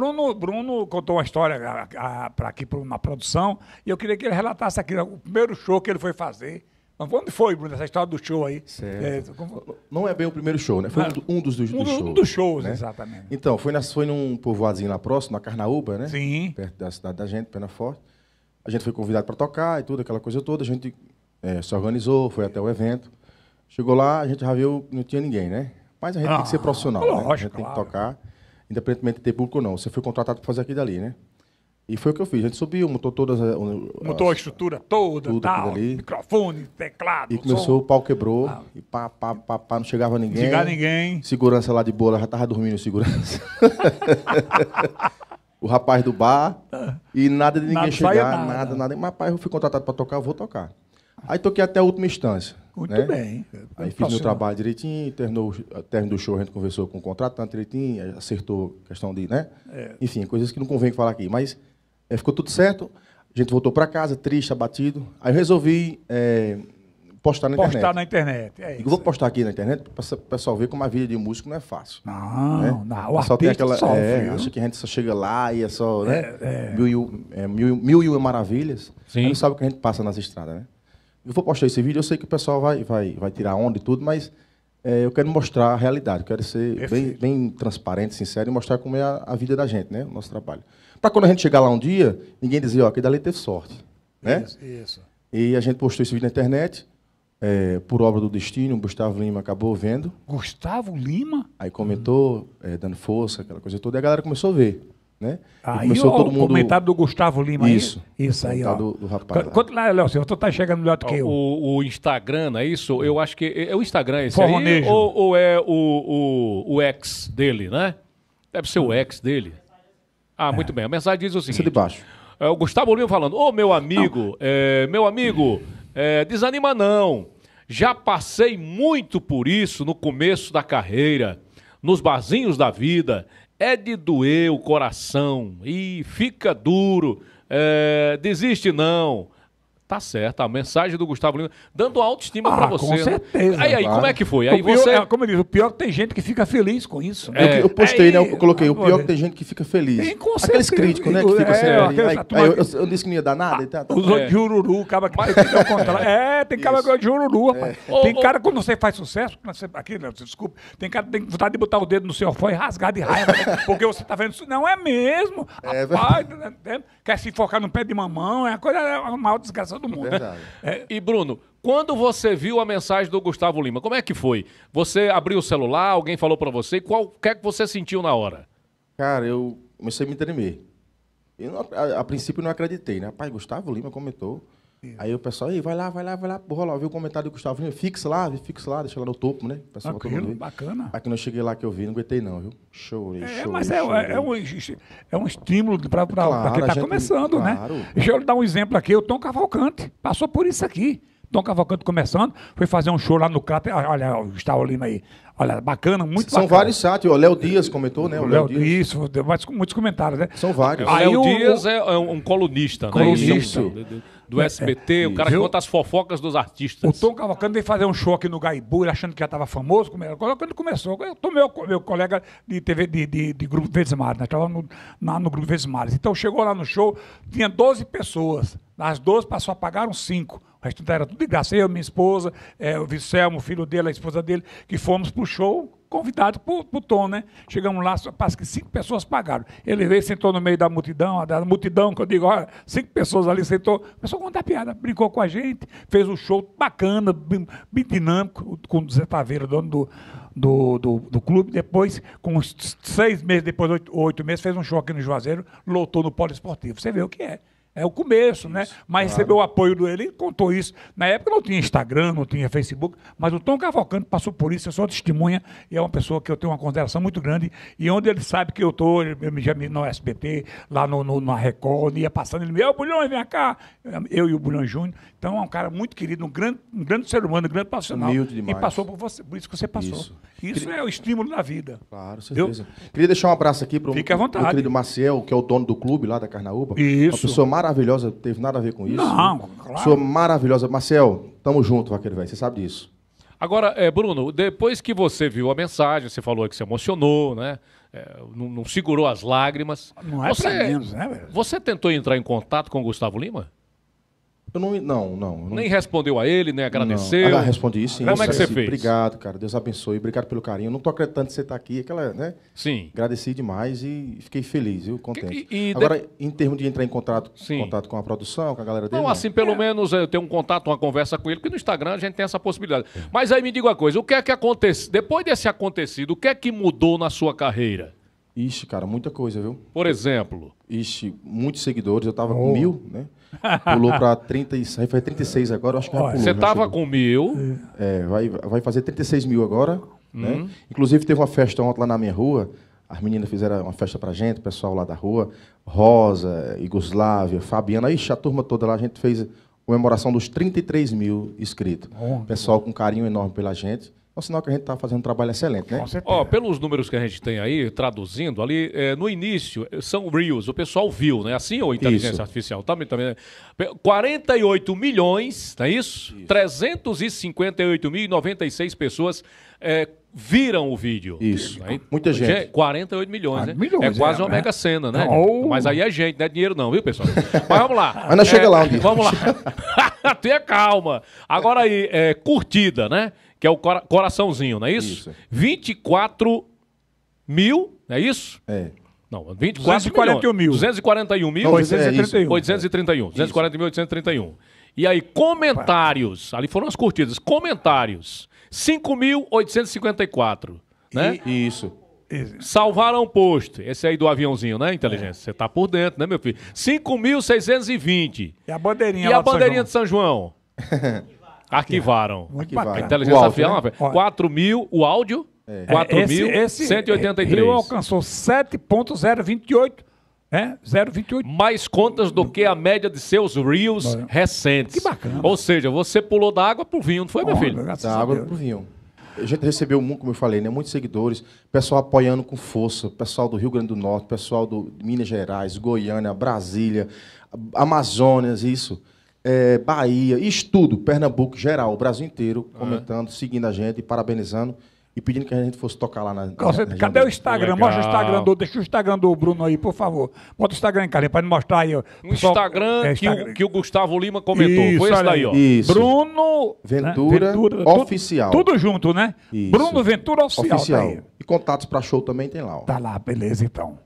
Bruno, Bruno contou uma história para aqui para na produção e eu queria que ele relatasse aqui né, o primeiro show que ele foi fazer. onde foi, Bruno, essa história do show aí? É, como... Não é bem o primeiro show, né? Foi ah, um, dos, dos, um, shows. Um dos shows, né? exatamente. Então, foi, nas, foi num povoadinho lá próximo, na Carnaúba, né? Sim. Perto da cidade da gente, Pena Forte. A gente foi convidado para tocar e tudo, aquela coisa toda. A gente é, se organizou, foi até o evento. Chegou lá, a gente já viu, não tinha ninguém, né? Mas a gente ah, tem que ah, ser profissional, lógico, né? A gente claro. tem que tocar independentemente de ter público ou não. Você foi contratado para fazer aquilo dali, né? E foi o que eu fiz. A gente subiu, montou todas as. Montou a estrutura toda, tudo tal, ali. microfone, teclado. E começou, som. o pau quebrou. Ah. E pá, pá, pá, pá, não chegava ninguém. Chegar chegava ninguém. Segurança lá de boa, ela já tava dormindo segurança. o rapaz do bar. Ah. E nada de ninguém nada chegar, nada, nada, nada. Mas, rapaz, eu fui contratado para tocar, eu vou tocar. Aí toquei até a última instância. Muito né? bem. Aí fiz meu trabalho direitinho, terminou o eh, término do show, a gente conversou com o contratante direitinho, acertou questão de, né? É. Enfim, coisas que não convém falar aqui. Mas é, ficou tudo certo. A gente voltou para casa, triste, abatido. Aí eu resolvi é, postar na postar internet. Postar na internet, é isso. Eu vou postar aqui na internet para o pessoal ver como a vida de músico não é fácil. Não, né? não. O só tem aquela, só, é, acho acha que a gente só chega lá e é só né? é, é. mil, e, é, mil, mil e uma maravilhas. Sim. Aí não sabe o que a gente passa nas estradas, né? Eu vou postar esse vídeo, eu sei que o pessoal vai, vai, vai tirar onda e tudo, mas é, eu quero mostrar a realidade, quero ser bem, bem, transparente, sincero e mostrar como é a, a vida da gente, né? o nosso trabalho. Para quando a gente chegar lá um dia, ninguém dizer, ó, oh, aquele dali teve sorte. Né? Isso, isso. E a gente postou esse vídeo na internet, é, por obra do destino, o Gustavo Lima acabou vendo. Gustavo Lima? Aí comentou, hum. é, dando força, aquela coisa toda, e a galera começou a ver. Né? Aí começou todo mundo... o comentário do Gustavo Lima Isso. Aí. Isso aí, ó. Do, do rapaz, Quanto lá, Léo, você tá chegando melhor do que eu. O, o Instagram, é isso? Eu acho que. É, é o Instagram esse Forronejo. aí? Ou, ou é o, o, o ex dele, né? Deve ser o ex hum. dele. Ah, é. muito bem. A mensagem diz o é seguinte. de baixo. É o Gustavo Lima falando: Ô, oh, meu amigo, é, meu amigo, é, desanima não. Já passei muito por isso no começo da carreira, nos barzinhos da vida, é de doer o coração e fica duro. É, desiste não. Tá certo, a mensagem do Gustavo Lima dando autoestima ah, para você. Com né? certeza. Né? Aí, aí, como é que foi? Aí o você... Pior, é, como eu disse, o pior é que tem gente que fica feliz com isso. Né? É, eu, eu, postei, aí, né? Eu é, coloquei, o pior que tem gente que fica feliz. Tem, com certeza, aqueles críticos, né? Que ficam é, assim. É, aí, aí, eu, eu, eu, disse que não ia dar nada. Ah, então e tá, tá. Usou é. acaba que fica contrário. É, tem cara que de jururu, rapaz. Tem cara, quando você faz sucesso, você, aqui, não né, desculpa, tem cara que tem vontade de botar o dedo no seu fone e rasgar de raiva. porque você tá vendo isso. Não é mesmo. Rapaz, quer se focar no pé de mamão, é uma coisa, uma mal desgraça todo mundo. Né? É, e Bruno, quando você viu a mensagem do Gustavo Lima, como é que foi? Você abriu o celular, alguém falou para você, qual o que é que você sentiu na hora? Cara, eu comecei a me tremer. Eu, a, a, princípio não acreditei, né? Pai, Gustavo Lima comentou. Aí o pessoal, aí, vai lá, vai lá, vai lá, rolar, viu o comentário do Gustavo Fix fixa lá, fixa lá, deixa lá no topo, né? O pessoal bacana. Aí quando eu cheguei lá que eu vi, não aguentei não, viu? Chorei, é, Mas é, é, um, é um estímulo para claro, quem está começando, né? claro. né? Deixa eu dar um exemplo aqui, o Tom Cavalcante passou por isso aqui. Tom Cavalcante começando, foi fazer um show lá no Crato olha, o Gustavo Lima aí, Olha, bacana, muito São bacana. vários sites. O Léo Dias comentou, né? O Léo, Léo Dias. Isso, muitos comentários, né? São vários. Aí Léo o Léo Dias é, é um colunista, né? Colunista. do é, SBT, é, o cara viu? que conta as fofocas dos artistas. O Tom Cavalcante veio fazer um show aqui no Gaibu, ele achando que já estava famoso. Quando ele começou, eu tô meu, meu colega de TV de, de, de Grupo Verdes Mares, né? Estava no, no Grupo Verdes Mares. Então chegou lá no show, tinha 12 pessoas. As 12 só pagaram 5. O resto era tudo de graça. Eu, minha esposa, é, o Vicelmo, o filho dele, a esposa dele, que fomos pro, show convidado para o Tom, né? Chegamos lá, parece que cinco pessoas pagaram. Ele veio, sentou no meio da multidão, da multidão, que eu digo, olha, cinco pessoas ali sentou, começou a contar piada, brincou com a gente, fez um show bacana, bem, bem dinâmico, com o Zé Taveira, dono do, do, do, do, clube. Depois, com seis meses, depois oito, oito meses, fez um show aqui no Juazeiro, lotou no Polo Esportivo. Você vê o que é. É o começo, né? isso, né? Mas claro. recebeu o apoio dele e contou isso. Na época não tinha Instagram, não tinha Facebook, mas o Tom Cavalcante passou por isso, eu sou testemunha e é uma pessoa que eu tenho uma consideração muito grande. E onde ele sabe que eu estou, ele já me no SBT, lá no, no, na Record, ia passando, ele me disse, Bulhões, vem cá! Eu e o Bulhões Júnior. Então é um cara muito querido, um grande, um grande ser humano, um grande profissional. Humilde demais. E passou por você, por isso que você passou. Isso. Isso Queria... é o estímulo da vida. Claro, certeza. Eu... Queria deixar um abraço aqui para o meu querido Maciel, que é o dono do clube lá da Carnaúba. Isso. Uma pessoa maravilhosa, teve nada a ver com isso. Não, né? claro. Pessoa maravilhosa. Marcel, tamo junto, vaqueiro velho, você sabe disso. Agora, é, Bruno, depois que você viu a mensagem, você falou que se emocionou, né? É, não, não, segurou as lágrimas. Não é você, menos, né? Velho? Você tentou entrar em contato com o Gustavo Lima? Eu não, não, não, não. Nem respondeu a ele, nem agradeceu. Não. Ah, respondi sim. Como é que você fez? Obrigado, cara. Deus abençoe. Obrigado pelo carinho. Eu não estou acreditando que você está aqui. Aquela, né? Sim. Agradeci demais e fiquei feliz, viu? Contente. E, e Agora, de... em termos de entrar em contato, sim. contato com a produção, com a galera dele. Não, assim, pelo é. menos é, eu tenho um contato, uma conversa com ele, porque no Instagram a gente tem essa possibilidade. É. Mas aí me diga uma coisa: o que é que aconteceu? Depois desse acontecido, o que é que mudou na sua carreira? Ixi, cara, muita coisa, viu? Por exemplo. Ixi, muitos seguidores. Eu estava oh. com mil, né? Pulou para 36, faz 36 agora, acho que já pulou. Você estava né, com mil. É, vai, vai fazer 36 mil agora. Né? Uhum. Inclusive, teve uma festa ontem lá na minha rua. As meninas fizeram uma festa pra gente, o pessoal lá da rua. Rosa, Iugoslávia, Fabiana, ixi, a turma toda lá, a gente fez comemoração dos 33 mil inscritos. pessoal com carinho enorme pela gente. É um sinal que a gente está fazendo um trabalho excelente, né? Ó, pelos números que a gente tem aí, traduzindo ali, é, no início, eh, são Reels, o pessoal viu, né? Assim ou inteligência isso. artificial? Tá, também né? também, 48 milhões, não é isso? isso. 358.096 pessoas é, viram o vídeo. Isso. Aí, né? Muita gente. 48 milhões, ah, né? Milhões, é quase é, uma né? mega cena, né? Oh. Mas aí é gente, não é dinheiro não, viu, pessoal? Mas vamos lá. ainda é, chega lá um dia. Vamos lá. Tenha calma. Agora aí, é, curtida, né? que é o coraçãozinho, não é isso? isso. 24 mil, não é isso? É. Não, 24 241 mil. 241 mil. 831. 831. 240 E aí, comentários. Ali foram as curtidas. Comentários. 5.854. Né? isso. Salvaram o posto. Esse aí do aviãozinho, né, inteligência? É. Você tá por dentro, né, meu filho? 5.620. E a bandeirinha E a bandeirinha São de São João? Arquivaram. Arquivaram. A inteligência artificial. Né? 4 mil, o áudio. É. 4.183. Rio alcançou 7.028 é, 0,28. Mais contas do que a média de seus reels recentes. Que bacana. Ou seja, você pulou da água pro vinho, não foi, meu Olha, filho? Da água pro vinho. A gente recebeu, como eu falei, né, muitos seguidores, pessoal apoiando com força, pessoal do Rio Grande do Norte, pessoal do Minas Gerais, Goiânia, Brasília, Amazonas, isso é, Bahia, estudo, Pernambuco geral, o Brasil inteiro é. comentando, seguindo a gente, parabenizando e pedindo que a gente fosse tocar lá na. na cadê o Instagram? Legal. Mostra o Instagram do. Deixa o Instagram do Bruno aí, por favor. Bota o Instagram, cara, para mostrar aí. O Um Instagram, é, Instagram. Que, o, que, o, Gustavo Lima comentou. Isso, Foi esse daí, ó. Isso. Bruno Ventura, né? Ventura Oficial. Tudo, tudo, junto, né? Isso. Bruno Ventura Oficial. Tá oficial. Tá e contatos para show também tem lá, ó. Tá lá, beleza então.